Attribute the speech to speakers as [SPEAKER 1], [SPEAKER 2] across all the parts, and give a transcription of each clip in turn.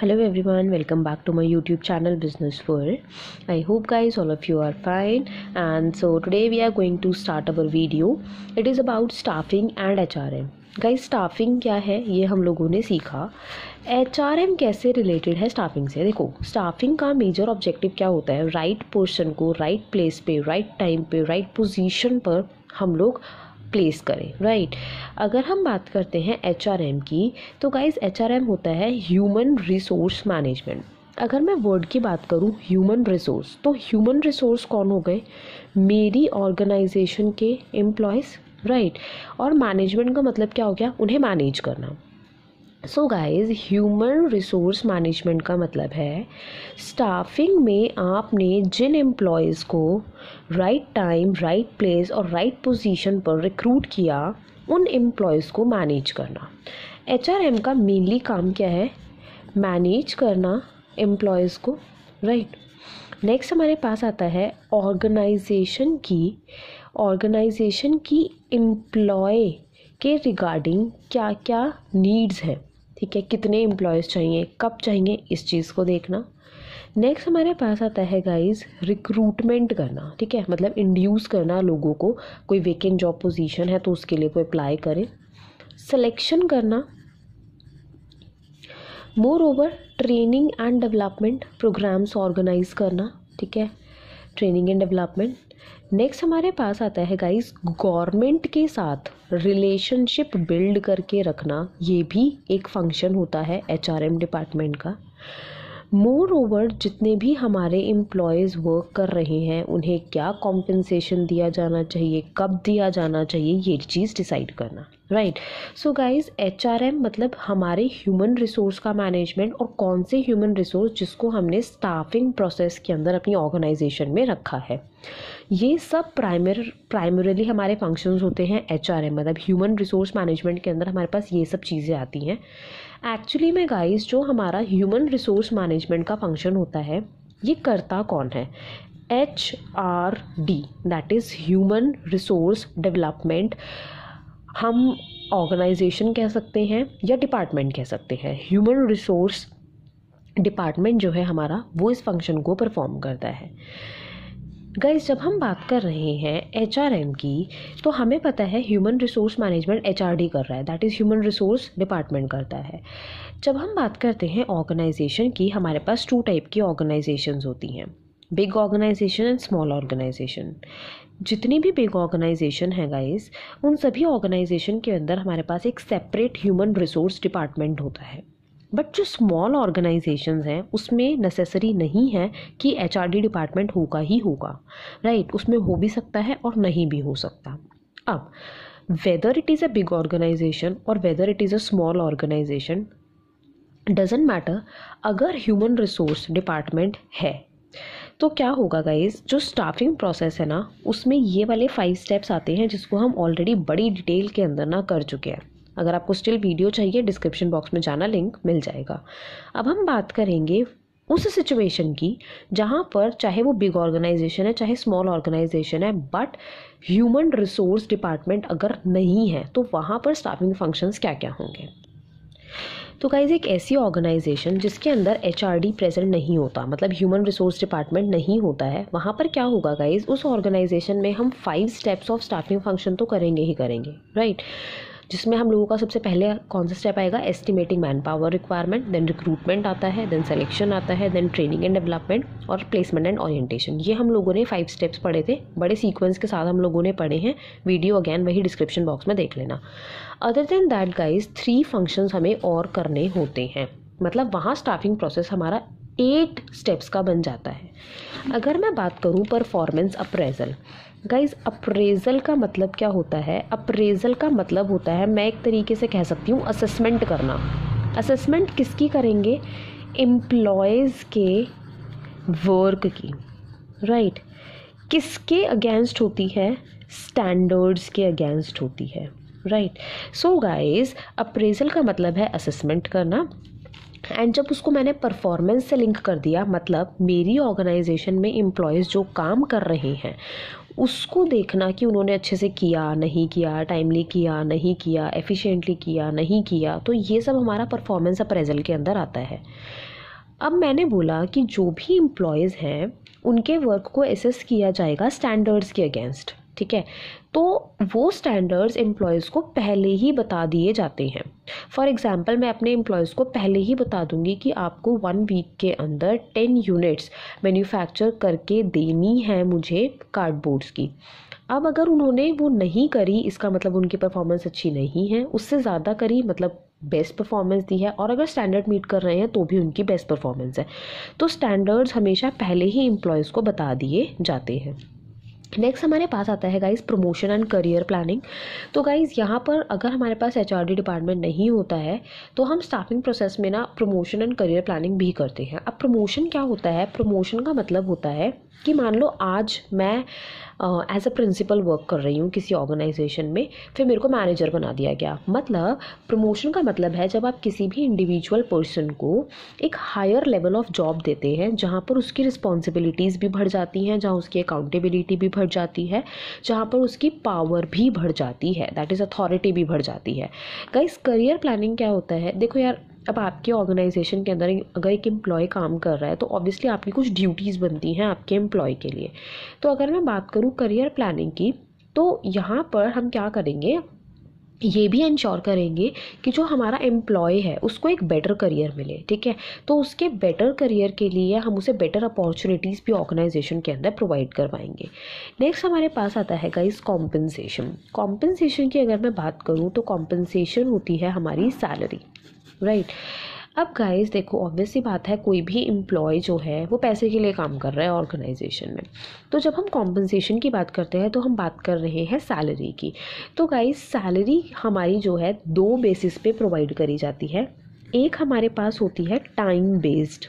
[SPEAKER 1] Hello everyone welcome back to my YouTube channel business world I hope guys all of you are fine and so today we are going to start our video it is about staffing and H guys staffing क्या है ये हम लोगों ने सीखा H कैसे related है staffing से देखो स्टाफिंग का मेजर ऑब्जेक्टिव क्या होता है राइट right पोर्सन को राइट right प्लेस पर राइट टाइम पे राइट पोजिशन पर हम लोग प्लेस करें राइट अगर हम बात करते हैं एच की तो गाइज एच होता है ह्यूमन रिसोर्स मैनेजमेंट अगर मैं वर्ड की बात करूँ ह्यूमन रिसोर्स तो ह्यूमन रिसोर्स कौन हो गए मेरी ऑर्गेनाइजेशन के एम्प्लॉयज़ राइट right. और मैनेजमेंट का मतलब क्या हो गया उन्हें मैनेज करना so guys human resource management का मतलब है स्टाफिंग में आपने जिन एम्प्लॉयज़ को राइट टाइम राइट प्लेस और राइट right पोजीशन पर रिक्रूट किया उन एम्प्लॉयज़ को मैनेज करना एच का मेनली काम क्या है मैनेज करना एम्प्लॉयज़ को राइट right? नेक्स्ट हमारे पास आता है ऑर्गेनाइजेशन की ऑर्गेनाइजेशन की एम्प्लॉय के रिगार्डिंग क्या क्या नीड्स हैं ठीक है कितने एम्प्लॉयज़ चाहिए कब चाहिए इस चीज़ को देखना नेक्स्ट हमारे पास आता है गाइस रिक्रूटमेंट करना ठीक है मतलब इंड्यूस करना लोगों को कोई वेकेंट जॉब पोजीशन है तो उसके लिए कोई अप्लाई करें सिलेक्शन करना moreover training and development programmes organise करना ठीक है ट्रेनिंग एंड डेवलपमेंट नेक्स्ट हमारे पास आता है गाइस गवर्नमेंट के साथ रिलेशनशिप बिल्ड करके रखना ये भी एक फंक्शन होता है एचआरएम डिपार्टमेंट का मोर ओवर जितने भी हमारे एम्प्लॉयज़ वर्क कर रहे हैं उन्हें क्या कॉम्पेंसेशन दिया जाना चाहिए कब दिया जाना चाहिए ये चीज़ डिसाइड करना right so guys H R M मतलब हमारे ह्यूमन रिसोर्स का मैनेजमेंट और कौन से ह्यूमन रिसोर्स जिसको हमने स्टाफिंग प्रोसेस के अंदर अपनी ऑर्गेनाइजेशन में रखा है ये सब प्राइमर प्राइमरली हमारे फंक्शंस होते हैं एच आर एम मतलब ह्यूमन रिसोर्स मैनेजमेंट के अंदर हमारे पास ये सब चीज़ें आती हैं एक्चुअली में गाइज जो हमारा ह्यूमन रिसोर्स मैनेजमेंट का फंक्शन होता है ये करता कौन है H R D that is human resource development हम ऑर्गेनाइजेशन कह सकते हैं या डिपार्टमेंट कह सकते हैं ह्यूमन रिसोर्स डिपार्टमेंट जो है हमारा वो इस फंक्शन को परफॉर्म करता है गाइस जब हम बात कर रहे हैं एच की तो हमें पता है ह्यूमन रिसोर्स मैनेजमेंट एच कर रहा है that is human resource department करता है जब हम बात करते हैं ऑर्गेनाइजेशन की हमारे पास टू टाइप की ऑर्गेनाइजेशन होती हैं big organisation and small organisation जितनी भी बिग ऑर्गेनाइजेशन है गाइस उन सभी ऑर्गेनाइजेशन के अंदर हमारे पास एक सेपरेट ह्यूमन रिसोर्स डिपार्टमेंट होता है बट जो स्मॉल ऑर्गेनाइजेशन हैं उसमें नेसेसरी नहीं है कि एच डिपार्टमेंट होगा ही होगा राइट right? उसमें हो भी सकता है और नहीं भी हो सकता अब whether it is a big organisation और whether it is a small organisation doesn't matter अगर ह्यूमन रिसोर्स डिपार्टमेंट है तो क्या होगा गाइज जो स्टाफिंग प्रोसेस है ना उसमें ये वाले फाइव स्टेप्स आते हैं जिसको हम ऑलरेडी बड़ी डिटेल के अंदर ना कर चुके हैं अगर आपको स्टिल वीडियो चाहिए डिस्क्रिप्शन बॉक्स में जाना लिंक मिल जाएगा अब हम बात करेंगे उस सिचुएशन की जहाँ पर चाहे वो बिग ऑर्गेनाइजेशन है चाहे स्मॉल ऑर्गेनाइजेशन है बट ह्यूमन रिसोर्स डिपार्टमेंट अगर नहीं है तो वहाँ पर स्टाफिंग फंक्शंस क्या क्या होंगे तो गाइज एक ऐसी ऑर्गेनाइजेशन जिसके अंदर एच प्रेजेंट नहीं होता मतलब ह्यूमन रिसोर्स डिपार्टमेंट नहीं होता है वहाँ पर क्या होगा गाइज उस ऑर्गेनाइजेशन में हम five steps of staffing function तो करेंगे ही करेंगे राइट right? जिसमें हम लोगों का सबसे पहले कौन सा स्टेप आएगा estimating man power requirement then recruitment आता है देन सेलेक्शन आता है देन ट्रेनिंग एंड डेवलपमेंट और प्लेसमेंट एंड ऑरिएटेशन ये हम लोगों ने फाइव स्टेप्स पढ़े थे बड़े सीक्वेंस के साथ हम लोगों ने पढ़े हैं वीडियो अगैन वही डिस्क्रिप्शन बॉक्स में देख लेना other than that guys three functions हमें और करने होते हैं मतलब वहाँ स्टाफिंग प्रोसेस हमारा एट स्टेप्स का बन जाता है अगर मैं बात करूँ परफॉर्मेंस अप्रेजल गाइज अप्रेजल का मतलब क्या होता है अप्रेजल का मतलब होता है मैं एक तरीके से कह सकती हूँ असेसमेंट करना असेसमेंट किसकी करेंगे एम्प्लॉयज़ के वर्क की राइट right? किसके अगेंस्ट होती है स्टैंडर्ड्स के अगेंस्ट होती है राइट सो गाइज अप्रेजल का मतलब है असेसमेंट करना एंड जब उसको मैंने परफॉर्मेंस से लिंक कर दिया मतलब मेरी ऑर्गेनाइजेशन में एम्प्लॉयज़ जो काम कर रहे हैं उसको देखना कि उन्होंने अच्छे से किया नहीं किया टाइमली किया नहीं किया एफिशिएंटली किया नहीं किया तो ये सब हमारा परफॉर्मेंस अप्रेजल के अंदर आता है अब मैंने बोला कि जो भी एम्प्लॉयज़ हैं उनके वर्क को एसेस किया जाएगा स्टैंडर्ड्स के अगेंस्ट ठीक है तो वो स्टैंडर्ड्स एम्प्लॉयज़ को पहले ही बता दिए जाते हैं फॉर एग्ज़ाम्पल मैं अपने एम्प्लॉयज़ को पहले ही बता दूंगी कि आपको वन वीक के अंदर टेन यूनिट्स मैन्युफैक्चर करके देनी है मुझे कार्डबोर्ड्स की अब अगर उन्होंने वो नहीं करी इसका मतलब उनकी परफॉर्मेंस अच्छी नहीं है उससे ज़्यादा करी मतलब बेस्ट परफॉर्मेंस दी है और अगर स्टैंडर्ड मीट कर रहे हैं तो भी उनकी बेस्ट परफॉर्मेंस है तो स्टैंडर्ड्स हमेशा पहले ही एम्प्लॉयज़ को बता दिए जाते हैं नेक्स्ट हमारे पास आता है guys promotion and career planning तो गाइज़ यहाँ पर अगर हमारे पास एच डिपार्टमेंट नहीं होता है तो हम स्टाफिंग प्रोसेस में ना प्रमोशन एंड करियर प्लानिंग भी करते हैं अब प्रमोशन क्या होता है प्रमोशन का मतलब होता है कि मान लो आज मैं एज अ प्रिंसिपल वर्क कर रही हूँ किसी ऑर्गेनाइजेशन में फिर मेरे को मैनेजर बना दिया गया मतलब प्रमोशन का मतलब है जब आप किसी भी इंडिविजुअल पर्सन को एक हायर लेवल ऑफ जॉब देते हैं जहाँ पर उसकी रिस्पॉन्सिबिलिटीज़ भी बढ़ जाती हैं जहाँ उसकी अकाउंटेबिलिटी भी बढ़ जाती है जहाँ पर उसकी पावर भी बढ़ जाती है दैट इज़ अथॉरिटी भी बढ़ जाती है गाइस करियर प्लानिंग क्या होता है देखो यार अब आपके ऑर्गेनाइजेशन के अंदर अगर एक एम्प्लॉय काम कर रहा है तो ऑब्वियसली आपकी कुछ ड्यूटीज़ बनती हैं आपके एम्प्लॉय के लिए तो अगर मैं बात करूँ करियर प्लानिंग की तो यहाँ पर हम क्या करेंगे ये भी इंश्योर करेंगे कि जो हमारा एम्प्लॉय है उसको एक बेटर करियर मिले ठीक है तो उसके बेटर करियर के लिए हम उसे बेटर अपॉर्चुनिटीज़ भी ऑर्गेनाइजेशन के अंदर प्रोवाइड करवाएंगे नेक्स्ट हमारे पास आता है गाइस कॉम्पनसेशन कॉम्पनसेशन की अगर मैं बात करूँ तो कॉम्पनसेशन होती है हमारी सैलरी राइट right? अब गाइस देखो ऑब्वियसली बात है कोई भी एम्प्लॉय जो है वो पैसे के लिए काम कर रहा है ऑर्गेनाइजेशन में तो जब हम कॉम्पनसेशन की बात करते हैं तो हम बात कर रहे हैं सैलरी की तो गाइस सैलरी हमारी जो है दो बेसिस पे प्रोवाइड करी जाती है एक हमारे पास होती है टाइम बेस्ड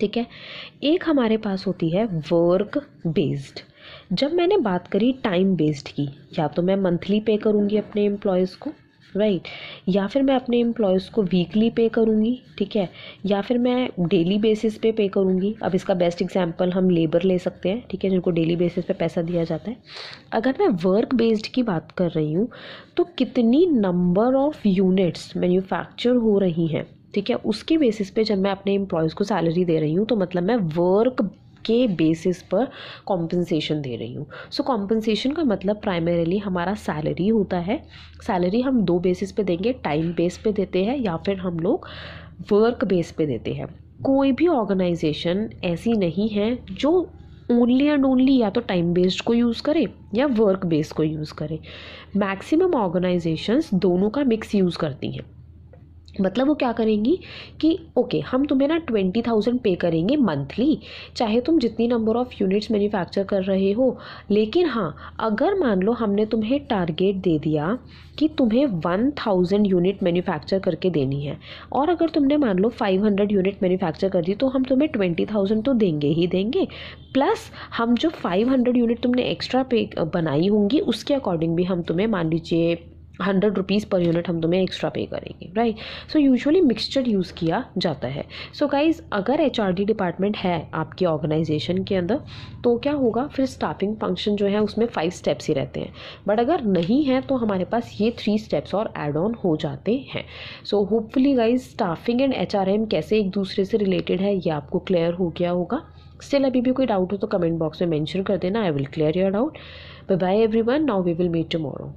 [SPEAKER 1] ठीक है एक हमारे पास होती है वर्क बेस्ड जब मैंने बात करी टाइम बेस्ड की या तो मैं मंथली पे करूँगी अपने एम्प्लॉयज़ को राइट या फिर मैं अपने एम्प्लॉयज़ को वीकली पे करूँगी ठीक है या फिर मैं डेली बेसिस पे पे करूँगी अब इसका बेस्ट एग्जाम्पल हम लेबर ले सकते हैं ठीक है जिनको डेली बेसिस पे पैसा दिया जाता है अगर मैं वर्क बेस्ड की बात कर रही हूँ तो कितनी नंबर ऑफ़ यूनिट्स मैन्यूफैक्चर हो रही हैं ठीक है उसके बेसिस पे जब मैं अपने एम्प्लॉयज़ को सैलरी दे रही हूँ तो मतलब मैं वर्क के बेसिस पर कॉम्पनसेशन दे रही हूँ सो कॉम्पनसेशन का मतलब प्राइमरीली हमारा सैलरी होता है सैलरी हम दो बेसिस पे देंगे टाइम बेस पे देते हैं या फिर हम लोग वर्क बेस पे देते हैं कोई भी ऑर्गेनाइजेशन ऐसी नहीं है जो ओनली एंड ओनली या तो टाइम बेस्ड को यूज़ करें या वर्क बेस्ड को यूज़ करें मैक्सिमम ऑर्गेनाइजेशंस दोनों का मिक्स यूज़ करती हैं मतलब वो क्या करेंगी कि ओके हम तुम्हें ना ट्वेंटी थाउजेंड पे करेंगे मंथली चाहे तुम जितनी नंबर ऑफ़ यूनिट्स मैन्युफैक्चर कर रहे हो लेकिन हाँ अगर मान लो हमने तुम्हें टारगेट दे दिया कि तुम्हें वन थाउजेंड यूनिट मैन्युफैक्चर करके देनी है और अगर तुमने मान लो फाइव हंड्रेड यूनिट मैन्युफैक्चर कर दी तो हम तुम्हें ट्वेंटी थाउजेंड तो देंगे ही देंगे प्लस हम जो फाइव हंड्रेड यूनिट तुमने एक्स्ट्रा पे बनाई होंगी उसके अकॉर्डिंग भी हम तुम्हें मान लीजिए हंड्रेड रुपीज़ पर यूनिट हम तुम्हें एक्स्ट्रा पे करेंगे right so usually mixture use किया जाता है सो so गाइज अगर एच डिपार्टमेंट है आपकी ऑर्गेनाइजेशन के अंदर तो क्या होगा फिर स्टाफिंग फंक्शन जो है उसमें फाइव स्टेप्स ही रहते हैं बट अगर नहीं है तो हमारे पास ये थ्री स्टेप्स और एड ऑन हो जाते हैं so hopefully guys staffing and H कैसे एक दूसरे से रिलेटेड है ये आपको क्लियर हो गया होगा स्टिल अभी भी कोई डाउट हो तो कमेंट बॉक्स में मैंशन कर देना I will clear your doubt bye bye one now we will meet tomorrow